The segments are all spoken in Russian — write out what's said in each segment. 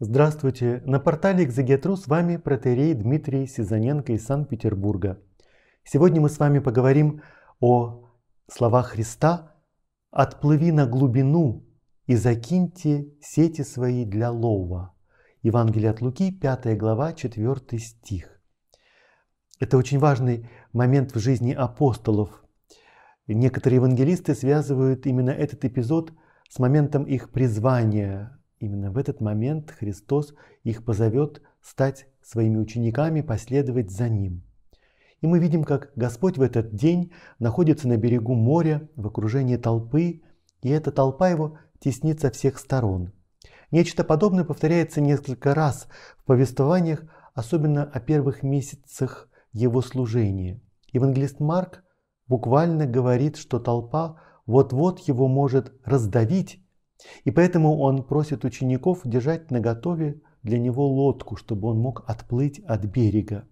Здравствуйте! На портале Экзегетру с вами протерей Дмитрий Сизаненко из Санкт-Петербурга. Сегодня мы с вами поговорим о словах Христа «Отплыви на глубину и закиньте сети свои для лова». Евангелие от Луки, 5 глава, 4 стих. Это очень важный момент в жизни апостолов. Некоторые евангелисты связывают именно этот эпизод с моментом их призвания Именно в этот момент Христос их позовет стать своими учениками, последовать за Ним. И мы видим, как Господь в этот день находится на берегу моря в окружении толпы, и эта толпа его теснит со всех сторон. Нечто подобное повторяется несколько раз в повествованиях, особенно о первых месяцах его служения. Евангелист Марк буквально говорит, что толпа вот-вот его может раздавить и поэтому он просит учеников держать наготове для него лодку, чтобы он мог отплыть от берега.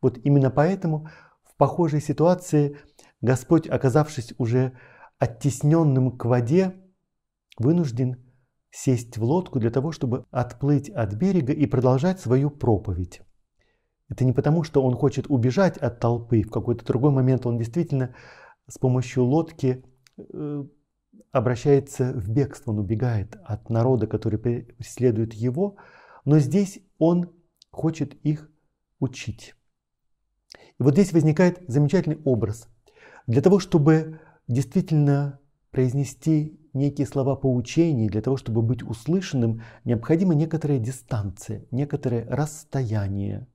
Вот именно поэтому в похожей ситуации Господь, оказавшись уже оттесненным к воде, вынужден сесть в лодку для того, чтобы отплыть от берега и продолжать свою проповедь. Это не потому, что он хочет убежать от толпы. В какой-то другой момент он действительно с помощью лодки э, обращается в бегство, он убегает от народа, который преследует его, но здесь он хочет их учить. И вот здесь возникает замечательный образ. Для того, чтобы действительно произнести некие слова поучений, для того, чтобы быть услышанным, необходима некоторая дистанция, некоторое расстояние.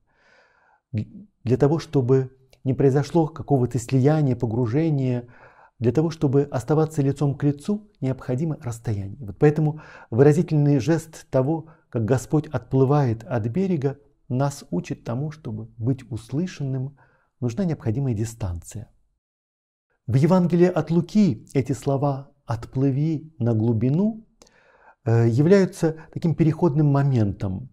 Для того, чтобы не произошло какого-то слияния, погружения – для того, чтобы оставаться лицом к лицу, необходимо расстояние. Вот поэтому выразительный жест того, как Господь отплывает от берега, нас учит тому, чтобы быть услышанным, нужна необходимая дистанция. В Евангелии от Луки эти слова «отплыви на глубину» э, являются таким переходным моментом,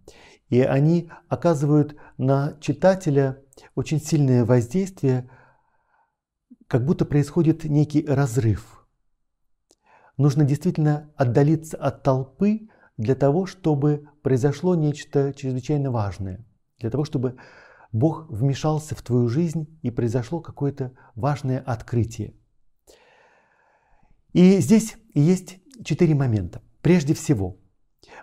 и они оказывают на читателя очень сильное воздействие – как будто происходит некий разрыв. Нужно действительно отдалиться от толпы для того, чтобы произошло нечто чрезвычайно важное, для того, чтобы Бог вмешался в твою жизнь и произошло какое-то важное открытие. И здесь есть четыре момента. Прежде всего,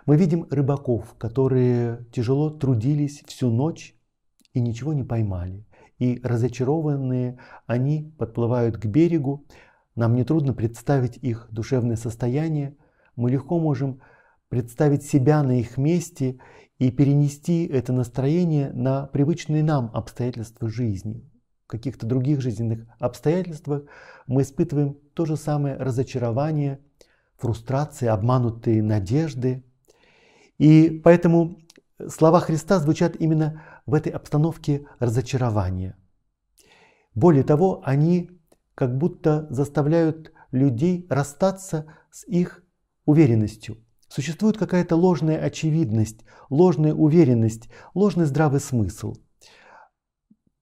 мы видим рыбаков, которые тяжело трудились всю ночь и ничего не поймали и разочарованные они подплывают к берегу. Нам нетрудно представить их душевное состояние. Мы легко можем представить себя на их месте и перенести это настроение на привычные нам обстоятельства жизни. В каких-то других жизненных обстоятельствах мы испытываем то же самое разочарование, фрустрации, обманутые надежды. И поэтому слова Христа звучат именно в этой обстановке разочарования. Более того, они как будто заставляют людей расстаться с их уверенностью. Существует какая-то ложная очевидность, ложная уверенность, ложный здравый смысл.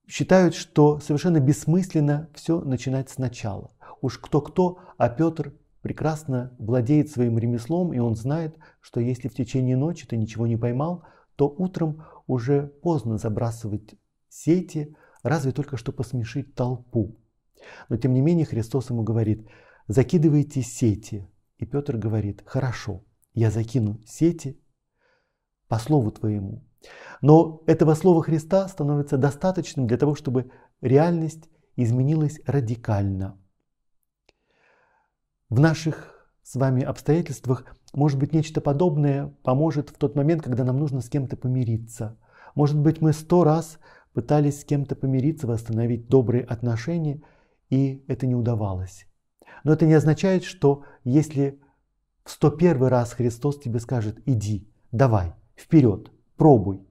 Считают, что совершенно бессмысленно все начинать сначала. Уж кто-кто, а Петр прекрасно владеет своим ремеслом, и он знает, что если в течение ночи ты ничего не поймал, то утром уже поздно забрасывать сети, разве только что посмешить толпу. Но тем не менее Христос ему говорит, закидывайте сети. И Петр говорит, хорошо, я закину сети по слову твоему. Но этого слова Христа становится достаточным для того, чтобы реальность изменилась радикально. В наших с вами обстоятельствах, может быть, нечто подобное поможет в тот момент, когда нам нужно с кем-то помириться. Может быть, мы сто раз пытались с кем-то помириться, восстановить добрые отношения, и это не удавалось. Но это не означает, что если в 101 раз Христос тебе скажет «иди, давай, вперед, пробуй»,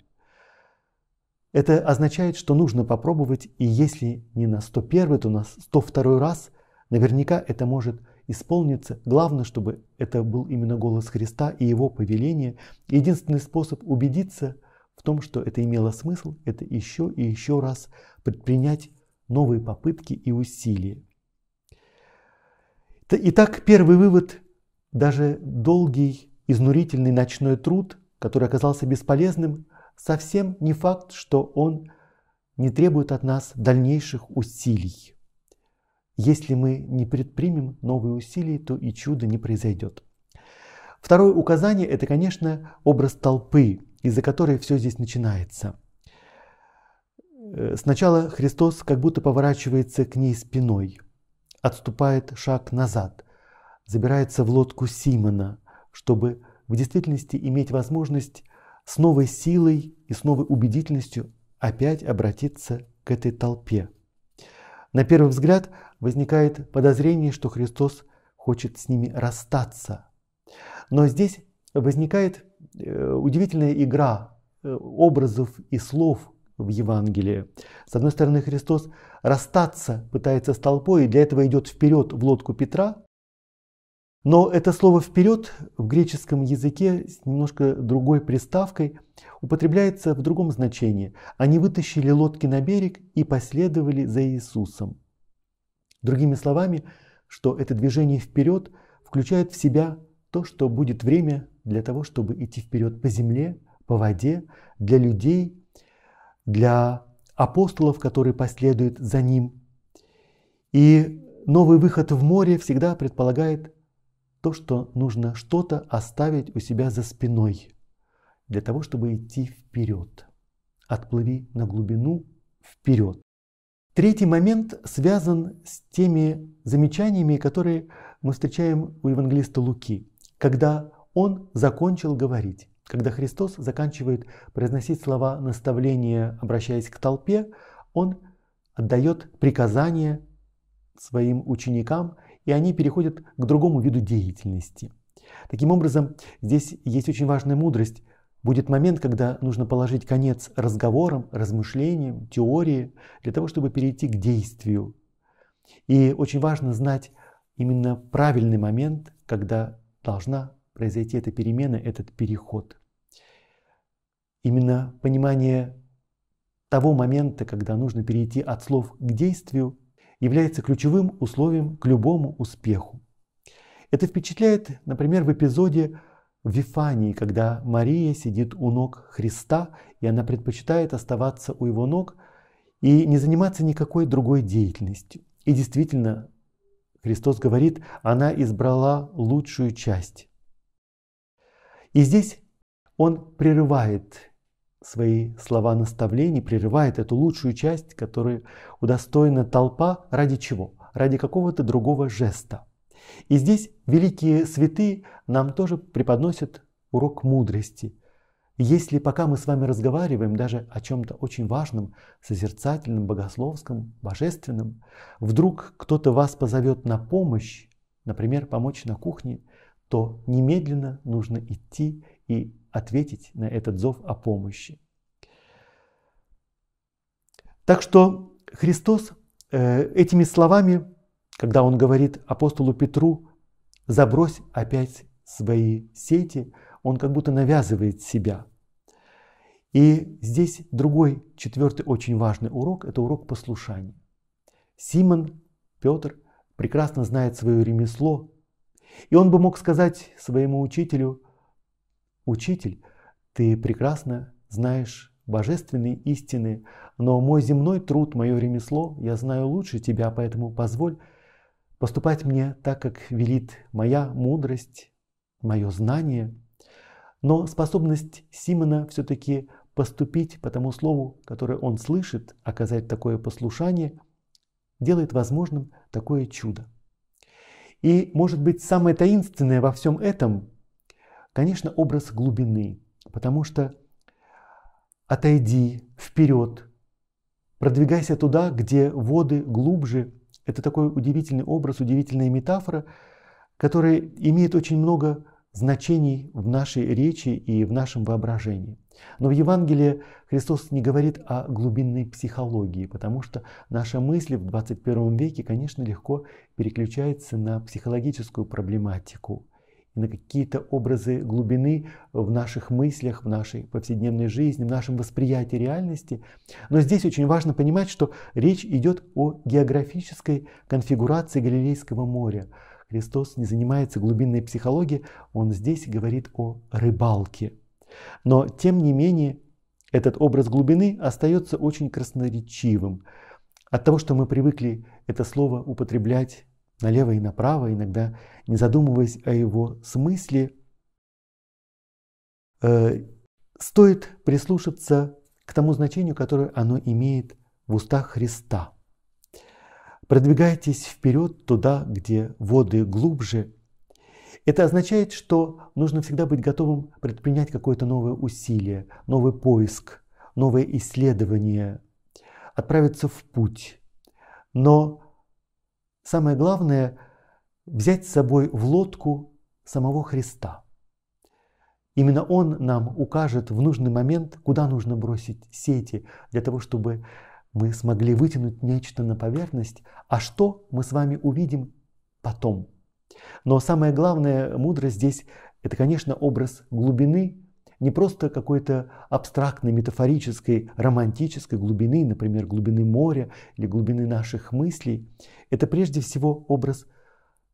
это означает, что нужно попробовать, и если не на 101, то на 102 раз наверняка это может исполнится. Главное, чтобы это был именно голос Христа и его повеление. Единственный способ убедиться в том, что это имело смысл, это еще и еще раз предпринять новые попытки и усилия. Итак, первый вывод. Даже долгий, изнурительный ночной труд, который оказался бесполезным, совсем не факт, что он не требует от нас дальнейших усилий. Если мы не предпримем новые усилия, то и чудо не произойдет. Второе указание – это, конечно, образ толпы, из-за которой все здесь начинается. Э, сначала Христос как будто поворачивается к ней спиной, отступает шаг назад, забирается в лодку Симона, чтобы в действительности иметь возможность с новой силой и с новой убедительностью опять обратиться к этой толпе. На первый взгляд возникает подозрение, что Христос хочет с ними расстаться. Но здесь возникает э, удивительная игра э, образов и слов в Евангелии. С одной стороны, Христос расстаться пытается с толпой, и для этого идет вперед в лодку Петра. Но это слово «вперед» в греческом языке с немножко другой приставкой употребляется в другом значении. Они вытащили лодки на берег и последовали за Иисусом. Другими словами, что это движение вперед включает в себя то, что будет время для того, чтобы идти вперед по земле, по воде, для людей, для апостолов, которые последуют за ним. И новый выход в море всегда предполагает то, что нужно что-то оставить у себя за спиной для того, чтобы идти вперед. Отплыви на глубину вперед. Третий момент связан с теми замечаниями, которые мы встречаем у евангелиста Луки, когда он закончил говорить. Когда Христос заканчивает произносить слова наставления, обращаясь к толпе, он отдает приказание своим ученикам, и они переходят к другому виду деятельности. Таким образом, здесь есть очень важная мудрость Будет момент, когда нужно положить конец разговорам, размышлениям, теории, для того, чтобы перейти к действию. И очень важно знать именно правильный момент, когда должна произойти эта перемена, этот переход. Именно понимание того момента, когда нужно перейти от слов к действию, является ключевым условием к любому успеху. Это впечатляет, например, в эпизоде в Вифании, когда Мария сидит у ног Христа, и она предпочитает оставаться у его ног и не заниматься никакой другой деятельностью. И действительно, Христос говорит, она избрала лучшую часть. И здесь он прерывает свои слова наставлений, прерывает эту лучшую часть, которую удостоена толпа, ради чего? Ради какого-то другого жеста – и здесь великие святые нам тоже преподносят урок мудрости. Если пока мы с вами разговариваем даже о чем-то очень важном, созерцательном, богословском, божественном, вдруг кто-то вас позовет на помощь, например, помочь на кухне, то немедленно нужно идти и ответить на этот зов о помощи. Так что Христос э, этими словами когда он говорит апостолу Петру, забрось опять свои сети, он как будто навязывает себя. И здесь другой, четвертый очень важный урок – это урок послушания. Симон, Петр, прекрасно знает свое ремесло, и он бы мог сказать своему учителю, «Учитель, ты прекрасно знаешь божественные истины, но мой земной труд, мое ремесло я знаю лучше тебя, поэтому позволь поступать мне так, как велит моя мудрость, мое знание. Но способность Симона все-таки поступить по тому слову, которое он слышит, оказать такое послушание, делает возможным такое чудо. И, может быть, самое таинственное во всем этом, конечно, образ глубины, потому что отойди вперед, продвигайся туда, где воды глубже – это такой удивительный образ, удивительная метафора, которая имеет очень много значений в нашей речи и в нашем воображении. Но в Евангелии Христос не говорит о глубинной психологии, потому что наша мысль в 21 веке, конечно, легко переключается на психологическую проблематику, на какие-то образы глубины в наших мыслях, в нашей повседневной жизни, в нашем восприятии реальности. Но здесь очень важно понимать, что речь идет о географической конфигурации Галилейского моря. Христос не занимается глубинной психологией, он здесь говорит о рыбалке. Но тем не менее этот образ глубины остается очень красноречивым. От того, что мы привыкли это слово употреблять налево и направо, иногда не задумываясь о его смысле, э, стоит прислушаться к тому значению, которое оно имеет в устах Христа. Продвигайтесь вперед туда, где воды глубже. Это означает, что нужно всегда быть готовым предпринять какое-то новое усилие, новый поиск, новое исследование, отправиться в путь. Но Самое главное – взять с собой в лодку самого Христа. Именно Он нам укажет в нужный момент, куда нужно бросить сети, для того, чтобы мы смогли вытянуть нечто на поверхность, а что мы с вами увидим потом. Но самое главное мудрость здесь – это, конечно, образ глубины, не просто какой-то абстрактной, метафорической, романтической глубины, например, глубины моря или глубины наших мыслей. Это прежде всего образ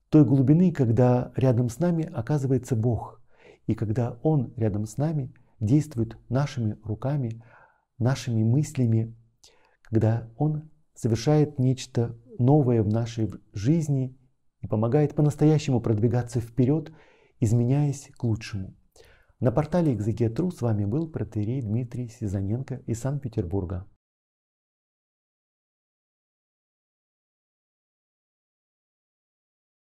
той глубины, когда рядом с нами оказывается Бог, и когда Он рядом с нами действует нашими руками, нашими мыслями, когда Он совершает нечто новое в нашей жизни и помогает по-настоящему продвигаться вперед, изменяясь к лучшему. На портале экзегетру с вами был протерей Дмитрий Сизаненко из Санкт-Петербурга.